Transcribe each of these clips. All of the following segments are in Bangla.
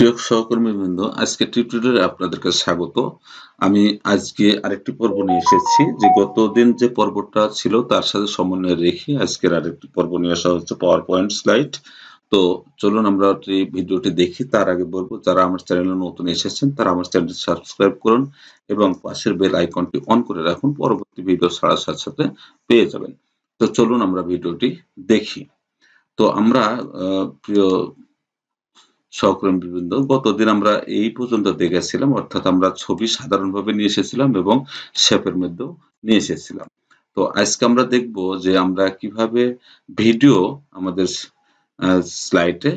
প্রিয় সহকর্মীবৃন্দ আজকে টিউটোরিয়ালে আপনাদেরকে স্বাগত আমি আজকে আরেকটি পর্ব নিয়ে এসেছি যে গতদিন যে পর্বটা ছিল তার সাথে সমন্বয় রেখে আজকের আরেকটি পর্ব নিয়ে আসা হচ্ছে পাওয়ার পয়েন্ট স্লাইড তো চলুন আমরা ভিডিওটি দেখি তার আগে বলবো যারা আমার চ্যানেলে নতুন এসেছেন তারা আমার চ্যানেলটি সাবস্ক্রাইব করুন এবং পাশের বেল আইকনটি অন করে রাখুন পরবর্তী ভিডিও ছাড়ার সাথে সাথে পেয়ে যাবেন তো চলুন আমরা ভিডিওটি দেখি তো আমরা প্রিয় সহকর্মীবৃন্দ গতদিন আমরা এই পর্যন্ত দেখেছিলাম অর্থাৎ আমরা ছবি সাধারণভাবে নিয়ে এসেছিলাম এবং শেপের মধ্যেও নিয়ে এসেছিলাম তো আজকে আমরা দেখব যে আমরা কিভাবে ভিডিও আমাদের স্লাইডে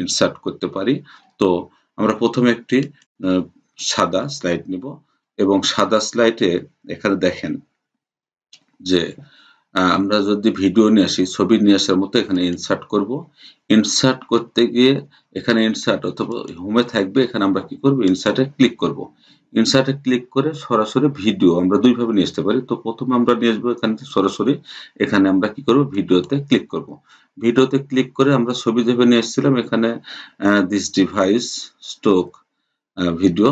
ইনসার্ট করতে পারি তো আমরা প্রথমে একটি সাদা স্লাইড নিব এবং সাদা স্লাইডে এখানে দেখেন যে আমরা যদি ভিডিও নিয়ে আসি ছবি নিয়ে আসার মতো এখানে ইনসার্ট করব ইনসার্ট করতে গিয়ে এখানে ইনসার্ট অথবা হোমে থাকবে এখানে আমরা কি করব ইনসার্টে ক্লিক করব ইনসার্টে ক্লিক করে সরাসরি ভিডিও আমরা দুইভাবে নিয়ে আসতে পারি তো প্রথমে আমরা নিয়ে আসবো এখান থেকে সরাসরি এখানে আমরা কি করব ভিডিওতে ক্লিক করব ভিডিওতে ক্লিক করে আমরা ছবি যেভাবে নিয়ে এসেছিলাম এখানে this device stock video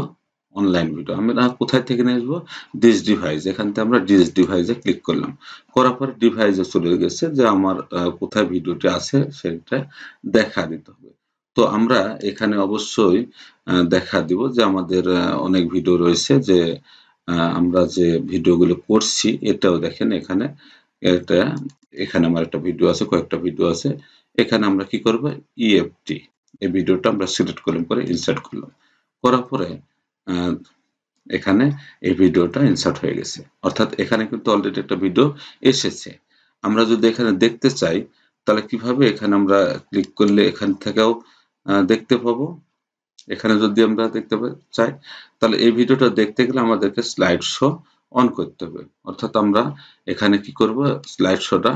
online video আমরা কোথায় থেকে নিয়ে আসবো ডিস ডিভাইস এখান থেকে আমরা ডিস ডিভাইসে ক্লিক করলাম করার পরে ডিভাইসে চলে গেছে যে আমার কোথায় ভিডিওটি আছে সেটা দেখা দিতে হবে তো আমরা এখানে অবশ্যই দেখা দিব যে আমাদের অনেক ভিডিও রয়েছে যে আমরা যে ভিডিওগুলো করছি এটাও দেখেন এখানে এটা এখানে আমার একটা ভিডিও আছে কয়েকটা ভিডিও আছে এখানে আমরা কি করবো ইএফটি e এই ভিডিওটা আমরা সিলেক্ট করলাম পরে ইনসার্ট করলাম করার পরে এখানে এই ভিডিওটা ইনসার্ট হয়ে গেছে অর্থাৎ এখানে কিন্তু অলরেডি একটা ভিডিও এসেছে আমরা যদি এখানে দেখতে চাই তাহলে কিভাবে এখানে আমরা ক্লিক করলে এখান থেকেও দেখতে পাবো এখানে যদি আমরা দেখতে চাই তাহলে এই ভিডিওটা দেখতে গেলে আমাদেরকে স্লাইড শো অন করতে হবে অর্থাৎ আমরা এখানে কি করব স্লাইড শোটা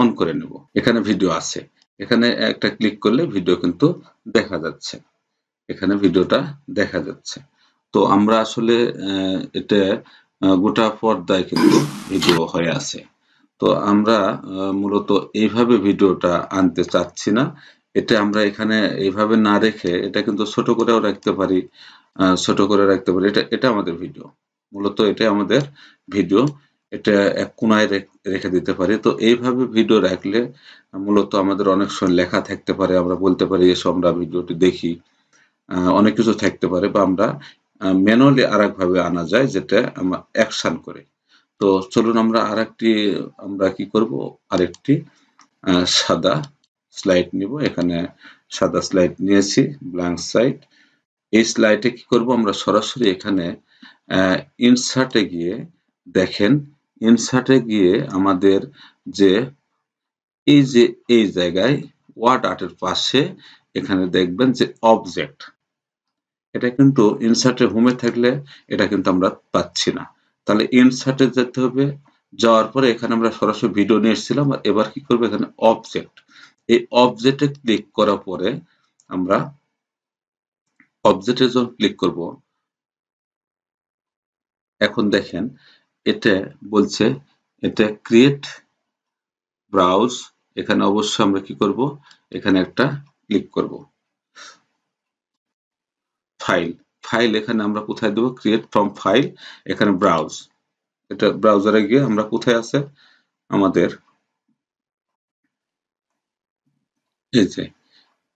অন করে নেব এখানে ভিডিও আছে এখানে একটা ক্লিক করলে ভিডিও কিন্তু দেখা যাচ্ছে এখানে ভিডিওটা দেখা যাচ্ছে তো আমরা আসলে এটা গোটা পর্দায় কিন্তু ভিডিও হয়ে আছে তো আমরা মূলত এইভাবে ভিডিওটা আনতে চাচ্ছি না এটা আমরা এখানে এইভাবে না রেখে এটা কিন্তু ছোট করেও রাখতে পারি ছোট করে রাখতে পারি এটা এটা আমাদের ভিডিও মূলত এটা আমাদের ভিডিও এটা এক কোনায় রেখে দিতে পারি তো এইভাবে ভিডিও রাখলে মূলত আমাদের অনেক সময় লেখা থাকতে পারে আমরা বলতে পারি এসব আমরা ভিডিওটি দেখি অনেক কিছু থাকতে পারে বা আমরা ম্যানুয়ালি আর একভাবে আনা যায় যেটা আমরা অ্যাকশান করে তো চলুন আমরা আর একটি আমরা কি করব আরেকটি সাদা স্লাইড নিব এখানে সাদা স্লাইড নিয়েছি ব্ল্যাঙ্ক সাইড এই স্লাইডে কি করব আমরা সরাসরি এখানে ইনসার্টে গিয়ে দেখেন ইনসার্টে গিয়ে আমাদের যে এই যে এই জায়গায় ওয়ার্ড আর্টের পাশে এখানে দেখবেন যে অবজেক্ট এটা কিন্তু ইনসার্টে হোমে থাকলে এটা কিন্তু আমরা পাচ্ছি না তাহলে ইনসার্টে যেতে হবে যাওয়ার পরে এখানে আমরা সরাসরি ভিডিও নিয়ে এসেছিলাম আর এবার কি করবো এখানে অবজেক্ট এই অবজেক্টে ক্লিক করার পরে আমরা অবজেক্টের জন্য ক্লিক করব এখন দেখেন এটা বলছে এটা ক্রিয়েট ব্রাউজ এখানে অবশ্যই আমরা কি করব এখানে একটা ক্লিক করব ফাইল ফাইল এখানে আমরা কোথায় দেবো ক্রিয়েট ফ্রম ফাইল এখানে ব্রাউজ এটা ব্রাউজারে গিয়ে আমরা কোথায় আছে আমাদের এই যে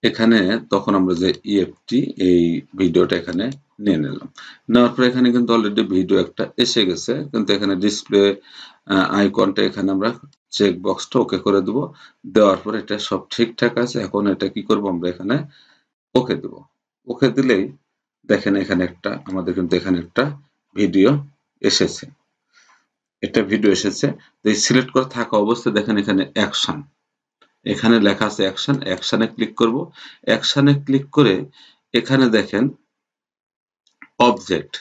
এখানে তখন আমরা যে ইএফটি e এই ভিডিওটা এখানে নিয়ে নিলাম নেওয়ার পরে এখানে কিন্তু অলরেডি ভিডিও একটা এসে গেছে কিন্তু এখানে ডিসপ্লে আইকনটা এখানে আমরা চেক বক্সটা ওকে করে দেব দেওয়ার পরে এটা সব ঠিকঠাক আছে এখন এটা কি করব আমরা এখানে ওকে দেব ওকে দিলেই দেখেন এখানে একটা আমাদের কিন্তু এখানে একটা ভিডিও এসেছে একটা ভিডিও এসেছে এই সিলেক্ট করে থাকা অবস্থায় দেখেন এখানে অ্যাকশন এখানে লেখা আছে অ্যাকশন অ্যাকশনে ক্লিক করব অ্যাকশনে ক্লিক করে এখানে দেখেন অবজেক্ট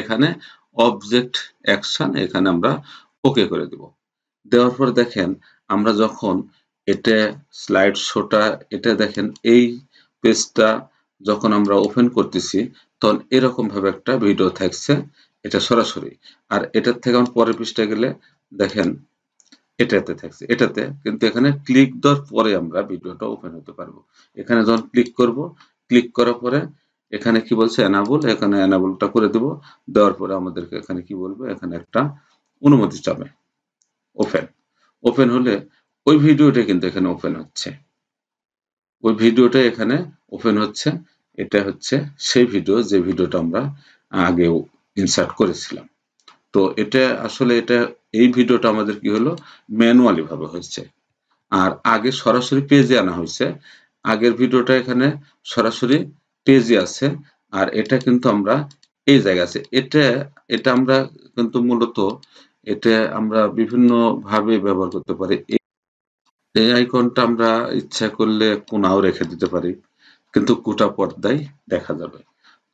এখানে অবজেক্ট অ্যাকশন এখানে আমরা ওকে করে দেব দেওয়ার পর দেখেন আমরা যখন এটা স্লাইড শোটা এটা দেখেন এই পেজটা যখন আমরা ওপেন করতেছি তখন এরকম ভাবে একটা ভিডিও থাকছে এটা সরাসরি আর এটার থেকে আমার পরের পৃষ্ঠা গেলে দেখেন এটাতে থাকছে এটাতে কিন্তু এখানে ক্লিক দেওয়ার পরে আমরা ভিডিওটা ওপেন হতে পারবো এখানে যখন ক্লিক করব ক্লিক করার পরে এখানে কি বলছে অ্যানাবল এখানে অ্যানাবলটা করে দেব দেওয়ার পরে আমাদেরকে এখানে কি বলবো এখানে একটা অনুমতি চাবে ওপেন ওপেন হলে ওই ভিডিওটা কিন্তু এখানে ওপেন হচ্ছে ওই ভিডিওটা এখানে ওপেন হচ্ছে এটা হচ্ছে সেই ভিডিও যে ভিডিওটা আমরা আগেও ইনসার্ট করেছিলাম তো এটা আসলে এটা এই ভিডিওটা আমাদের কি হলো ম্যানুয়ালি ভাবে হয়েছে আর আগে সরাসরি পেজে আনা হয়েছে আগের ভিডিওটা এখানে সরাসরি পেজে আছে আর এটা কিন্তু আমরা এই জায়গা আছে এটা এটা আমরা কিন্তু মূলত এটা আমরা বিভিন্ন ভাবে ব্যবহার করতে পারি এই আইকনটা আমরা ইচ্ছা করলে কোনাও রেখে দিতে পারি কিন্তু কোটা পর্দায় দেখা যাবে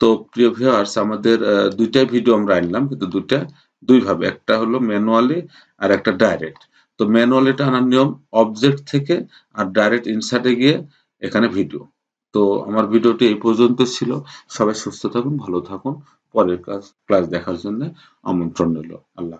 তো প্রিয় ভিউয়ার্স আমাদের দুইটা ভিডিও আমরা আনলাম কিন্তু দুইটা দুইভাবে একটা হলো ম্যানুয়ালি আর একটা ডাইরেক্ট তো ম্যানুয়ালিটা আনার নিয়ম অবজেক্ট থেকে আর ডাইরেক্ট ইনসার্টে গিয়ে এখানে ভিডিও তো আমার ভিডিওটি এই পর্যন্ত ছিল সবাই সুস্থ থাকুন ভালো থাকুন পরের ক্লাস ক্লাস দেখার জন্য আমন্ত্রণ রইল আল্লাহ